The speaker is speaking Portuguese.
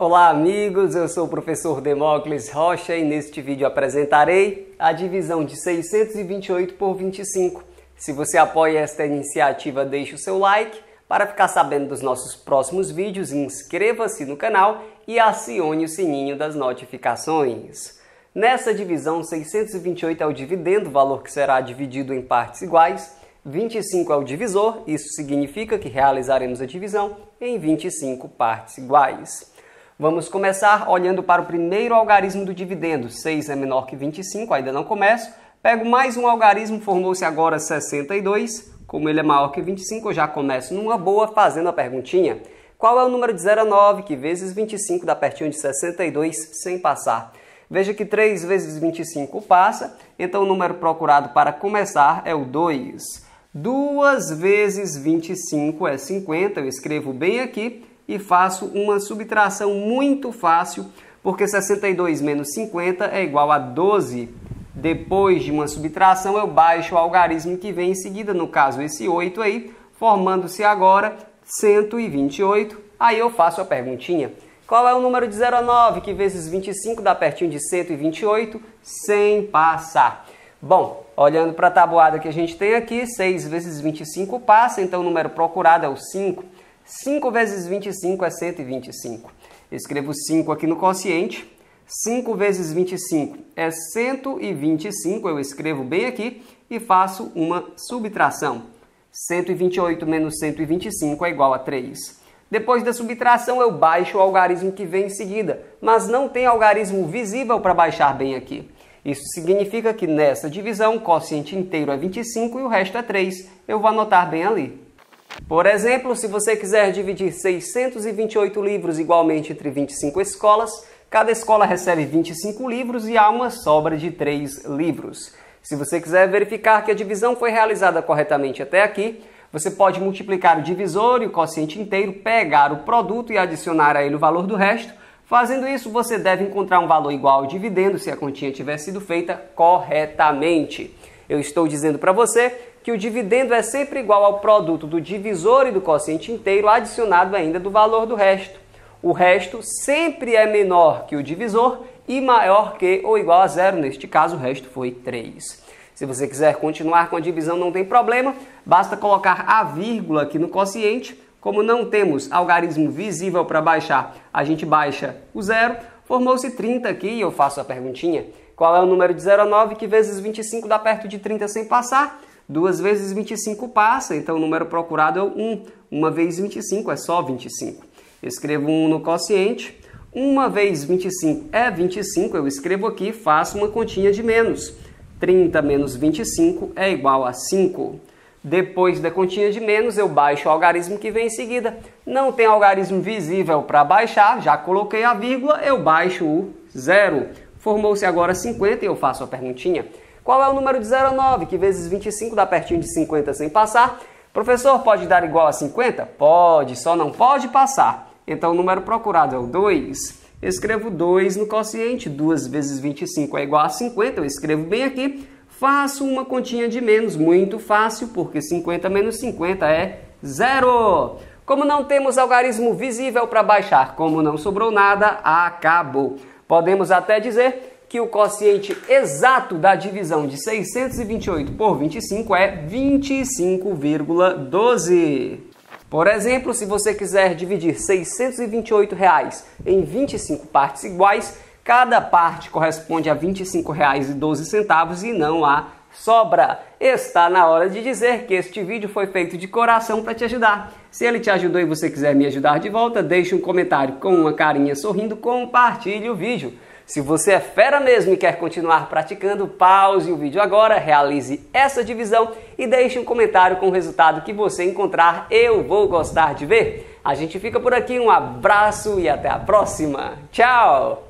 Olá, amigos. Eu sou o professor Demócles Rocha e neste vídeo apresentarei a divisão de 628 por 25. Se você apoia esta iniciativa, deixe o seu like. Para ficar sabendo dos nossos próximos vídeos, inscreva-se no canal e acione o sininho das notificações. Nessa divisão, 628 é o dividendo, valor que será dividido em partes iguais. 25 é o divisor, isso significa que realizaremos a divisão em 25 partes iguais. Vamos começar olhando para o primeiro algarismo do dividendo. 6 é menor que 25, ainda não começo. Pego mais um algarismo, formou-se agora 62. Como ele é maior que 25, eu já começo numa boa fazendo a perguntinha. Qual é o número de 0 a 9, que vezes 25 dá pertinho de 62, sem passar? Veja que 3 vezes 25 passa, então o número procurado para começar é o 2. 2 vezes 25 é 50, eu escrevo bem aqui, e faço uma subtração muito fácil, porque 62 menos 50 é igual a 12. Depois de uma subtração, eu baixo o algarismo que vem em seguida, no caso esse 8 aí, formando-se agora 128. Aí eu faço a perguntinha. Qual é o número de 0 a 9 que vezes 25 dá pertinho de 128? Sem passar. Bom, olhando para a tabuada que a gente tem aqui, 6 vezes 25 passa, então o número procurado é o 5. 5 vezes 25 é 125. Eu escrevo 5 aqui no quociente. 5 vezes 25 é 125, eu escrevo bem aqui e faço uma subtração. 128 menos 125 é igual a 3. Depois da subtração, eu baixo o algarismo que vem em seguida, mas não tem algarismo visível para baixar bem aqui. Isso significa que nessa divisão, o quociente inteiro é 25 e o resto é 3. Eu vou anotar bem ali. Por exemplo, se você quiser dividir 628 livros igualmente entre 25 escolas, cada escola recebe 25 livros e há uma sobra de 3 livros. Se você quiser verificar que a divisão foi realizada corretamente até aqui, você pode multiplicar o divisor e o quociente inteiro, pegar o produto e adicionar a ele o valor do resto. Fazendo isso, você deve encontrar um valor igual ao dividendo se a continha tiver sido feita corretamente. Eu estou dizendo para você que o dividendo é sempre igual ao produto do divisor e do quociente inteiro adicionado ainda do valor do resto. O resto sempre é menor que o divisor e maior que ou igual a zero. Neste caso, o resto foi 3. Se você quiser continuar com a divisão, não tem problema. Basta colocar a vírgula aqui no quociente. Como não temos algarismo visível para baixar, a gente baixa o zero. Formou-se 30 aqui e eu faço a perguntinha. Qual é o número de 0 a 9 que vezes 25 dá perto de 30 sem passar? 2 vezes 25 passa, então o número procurado é 1. 1 vezes 25 é só 25. escrevo 1 no quociente. 1 vezes 25 é 25, eu escrevo aqui, faço uma continha de menos. 30 menos 25 é igual a 5. Depois da continha de menos, eu baixo o algarismo que vem em seguida. Não tem algarismo visível para baixar, já coloquei a vírgula, eu baixo o zero. Formou-se agora 50 e eu faço a perguntinha. Qual é o número de 0 a 9, que vezes 25 dá pertinho de 50 sem passar? Professor, pode dar igual a 50? Pode, só não pode passar. Então o número procurado é o 2. escrevo 2 no quociente, 2 vezes 25 é igual a 50, eu escrevo bem aqui. Faço uma continha de menos, muito fácil, porque 50 menos 50 é zero. Como não temos algarismo visível para baixar, como não sobrou nada, acabou. Podemos até dizer que o quociente exato da divisão de 628 por 25 é 25,12. Por exemplo, se você quiser dividir 628 reais em 25 partes iguais, Cada parte corresponde a R$ 25,12 e não há sobra. Está na hora de dizer que este vídeo foi feito de coração para te ajudar. Se ele te ajudou e você quiser me ajudar de volta, deixe um comentário com uma carinha sorrindo, compartilhe o vídeo. Se você é fera mesmo e quer continuar praticando, pause o vídeo agora, realize essa divisão e deixe um comentário com o resultado que você encontrar. Eu vou gostar de ver. A gente fica por aqui, um abraço e até a próxima. Tchau!